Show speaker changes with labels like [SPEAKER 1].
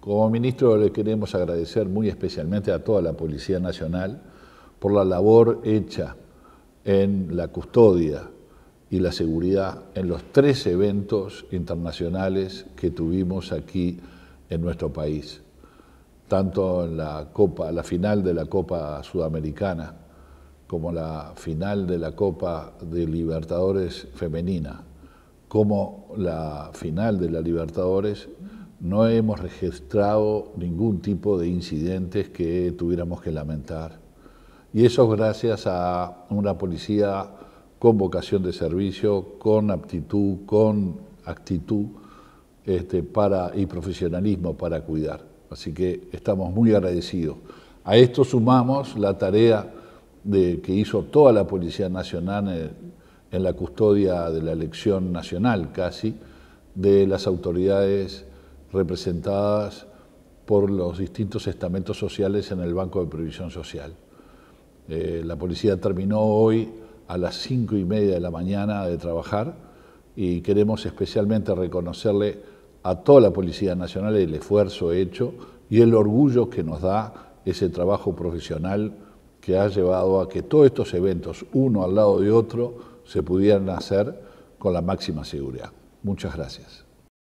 [SPEAKER 1] Como ministro le queremos agradecer muy especialmente a toda la Policía Nacional por la labor hecha en la custodia y la seguridad en los tres eventos internacionales que tuvimos aquí en nuestro país, tanto en la, Copa, la final de la Copa Sudamericana como la final de la Copa de Libertadores Femenina, como la final de la Libertadores no hemos registrado ningún tipo de incidentes que tuviéramos que lamentar. Y eso es gracias a una policía con vocación de servicio, con aptitud, con actitud este, para, y profesionalismo para cuidar. Así que estamos muy agradecidos. A esto sumamos la tarea de, que hizo toda la Policía Nacional en la custodia de la elección nacional casi, de las autoridades representadas por los distintos estamentos sociales en el Banco de Previsión Social. Eh, la policía terminó hoy a las cinco y media de la mañana de trabajar y queremos especialmente reconocerle a toda la Policía Nacional el esfuerzo hecho y el orgullo que nos da ese trabajo profesional que ha llevado a que todos estos eventos, uno al lado de otro, se pudieran hacer con la máxima seguridad. Muchas gracias.